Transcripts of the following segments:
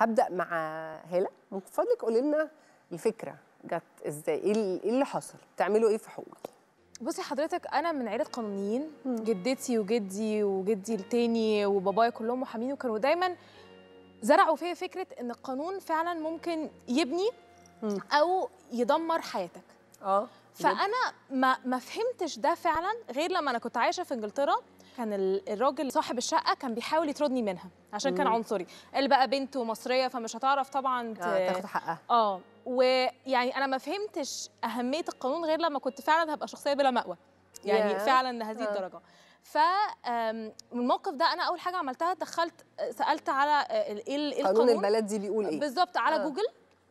هبدا مع هاله من فضلك قولي لنا الفكره جت ازاي ايه, إيه اللي حصل بتعملوا ايه في حقوقي بصي حضرتك انا من عيله قانونيين جدتي وجدي وجدي التاني وبابايا كلهم محامين وكانوا دايما زرعوا فيا فكره ان القانون فعلا ممكن يبني او يدمر حياتك اه فانا ما ما فهمتش ده فعلا غير لما انا كنت عايشه في انجلترا كان الراجل صاحب الشقه كان بيحاول يطردني منها عشان كان عنصري قال بقى بنته مصريه فمش هتعرف طبعا آه، ت... تاخد حقها اه ويعني انا ما فهمتش اهميه القانون غير لما كنت فعلا هبقى شخصيه بلا مأوى يعني yeah. فعلا لهذه آه. الدرجه ف من الموقف ده انا اول حاجه عملتها دخلت سالت على ايه القانون البلد دي بيقول ايه بالظبط على آه. جوجل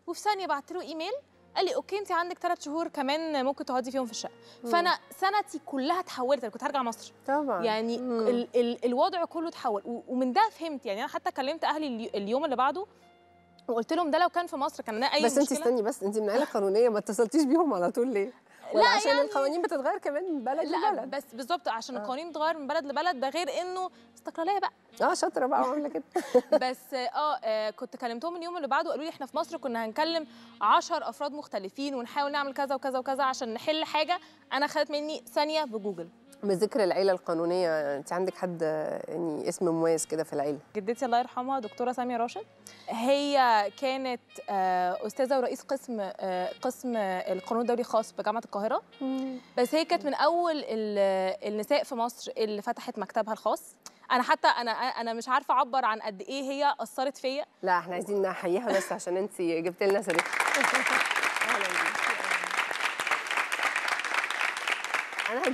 وفي ثانيه بعت له ايميل قال لي اوكي انت عندك ثلاث شهور كمان ممكن تقعدي فيهم في الشقه فانا سنتي كلها اتحولت انا كنت هرجع مصر طبعا يعني ال ال الوضع كله اتحول ومن ده فهمت يعني انا حتى كلمت اهلي اليوم اللي بعده وقلت لهم ده لو كان في مصر كان انا اي بس مشكله بس انت استني بس انت من عائله قانونيه ما اتصلتيش بيهم على طول ليه؟ لا عشان يعني القوانين بتتغير كمان من بلد لا لبلد بس بالظبط عشان آه. القوانين بتتغير من بلد لبلد ده غير انه استقلاليه بقى اه شاطره بقى وعامله كده بس آه, اه كنت كلمتهم اليوم اللي بعده قالوا لي احنا في مصر كنا هنكلم 10 افراد مختلفين ونحاول نعمل كذا وكذا وكذا عشان نحل حاجه انا خدت مني ثانيه بجوجل بذكر العيله القانونيه انت عندك حد يعني اسم مميز كده في العيله جدتي الله يرحمها دكتوره ساميه راشد هي كانت آه، استاذه ورئيس قسم آه، قسم القانون الدولي خاص بجامعه القاهره بس هي كانت من اول النساء في مصر اللي فتحت مكتبها الخاص انا حتى انا انا مش عارفه اعبر عن قد ايه هي اثرت فيا لا احنا عايزين نحييها بس عشان انت جبت لنا سيرتها